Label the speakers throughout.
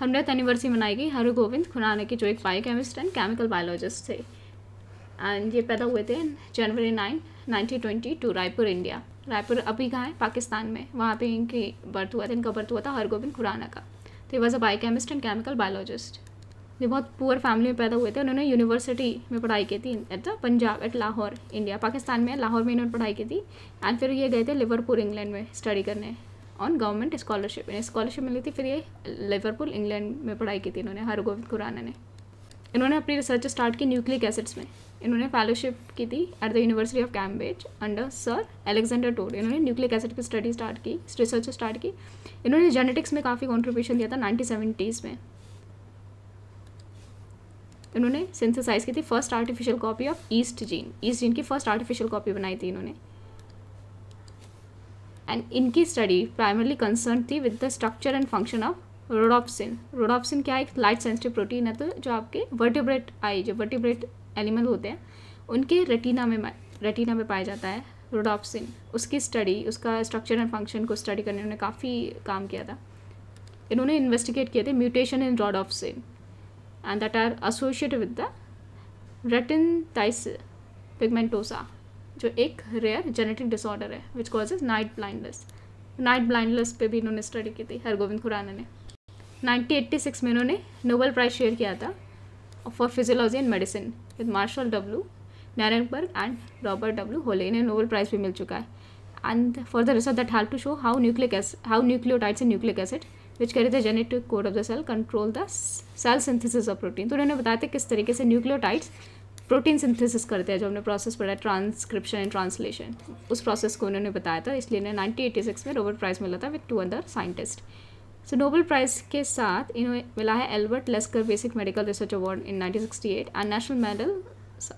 Speaker 1: Hundred anniversary मनाई गई हरु गोविंद खुराना के जो एक bio chemist and chemical biologist थे एंड ये पैदा हुए थे January nine nineteen twenty two Raipur India Raipur अभी कहाँ है पाकिस्तान में वहाँ पे इनकी बर्थ हुआ था इनका बर्थ हुआ था हर गोविंद खुराना का तो was a bio chemist and chemical biologist ये बहुत पुअर फैमिली में पैदा हुए थे उन्होंने यूनिवर्सिटी में पढ़ाई की थी at the Punjab at Lahore India Pakistan में लाहौर में इन्होंने पढ़ाई की थी एंड फिर ये गए थे लिवरपूल इंग्लैंड में स्टडी करने ऑन गवर्नमेंट स्कॉलरशिप इन्हें स्कॉलरशिप मिली थी फिर ये लिवरपूल इंग्लैंड में पढ़ाई की थी इन्होंने हरगोविंद खुराना ने इन्होंने अपनी रिसर्च स्टार्ट की न्यूक्लिक एसिड्स में इन्होंने फेलोशिप की थी at the university of Cambridge under sir Alexander Todd इन्होंने न्यूक्लिक एसिड की स्टडी स्टार्ट की रिसर्च स्टार्ट की इन्होंने जेनेटिक्स में काफ़ी कॉन्ट्रीब्यूशन दिया था नाइनटीन सेवेंटीज़ में इन्होंने सिंथेसाइज की थी first artificial copy of yeast gene yeast gene की फर्स्ट आर्टिफिशियल कॉपी बनाई थी इन्होंने एंड इनकी स्टडी प्राइमरली कंसर्न थी with the structure and function of rhodopsin rhodopsin क्या एक लाइट सेंसिटिव प्रोटीन है तो जो आपके वर्टिब्रेट आई जो वर्टिब्रेट एनिमल होते हैं उनके रेटिना में रेटिना में पाया जाता है रोडॉप्सिन उसकी स्टडी उसका स्ट्रक्चर एंड फंक्शन को स्टडी करने उन्होंने काफ़ी काम किया था इन्होंने इन्वेस्टिगेट किए थे mutation in rhodopsin and that are associated with the retinitis pigmentosa जो एक रेयर जेनेटिक डिसऑर्डर है which causes night blindness night blindness पे भी इन्होंने स्टडी की थी हरगोविंद खुराना ने 1986 में इन्होंने नोबल प्राइज शेयर किया था for physiology and medicine with Marshall W Nirenberg and Robert W Holley इन्हें नोबल प्राइज़ भी मिल चुका है and for the research that help to show how nucleic how nucleotides and nucleic acid which carry the genetic code of the cell control the cell synthesis of protein तो उन्होंने बताया था किस तरीके से न्यूक्लियोटाइड्स प्रोटीन सिंथेसिस करते हैं जो हमने प्रोसेस पढ़ा है ट्रांसक्रिप्शन एंड ट्रांसलेशन उस प्रोसेस को उन्होंने बताया था इसलिए इन्हें नाइनटीन में नोबल प्राइज़ मिला था with two other scientist so Nobel prize के साथ इन्हें मिला है Albert Lasker basic medical research award in nineteen and national medal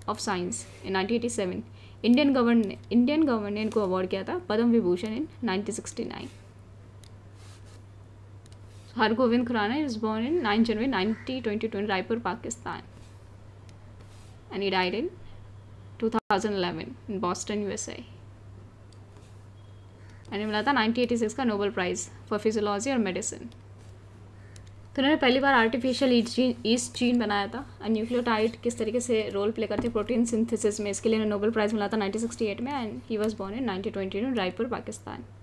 Speaker 1: of science in nineteen Indian govern Indian govern ने इनको अवार्ड किया था Padma Vibhushan in 1969 Hargobind Khorana is born in 9 January 1922 Raipur Pakistan and he died in 2011 in Boston, USA. he मिला था 1986 का Nobel prize for physiology और medicine तो उन्होंने पहली बार artificial yeast gene yeast gene बनाया था और न्यूक्लियोटाइड किस तरीके से रोल प्ले करते हैं प्रोटीन सिंथेसिस में इसके लिए उन्हें नोबल प्राइज़ मिला था 1968 में and he was born in nineteen twenty Raipur Pakistan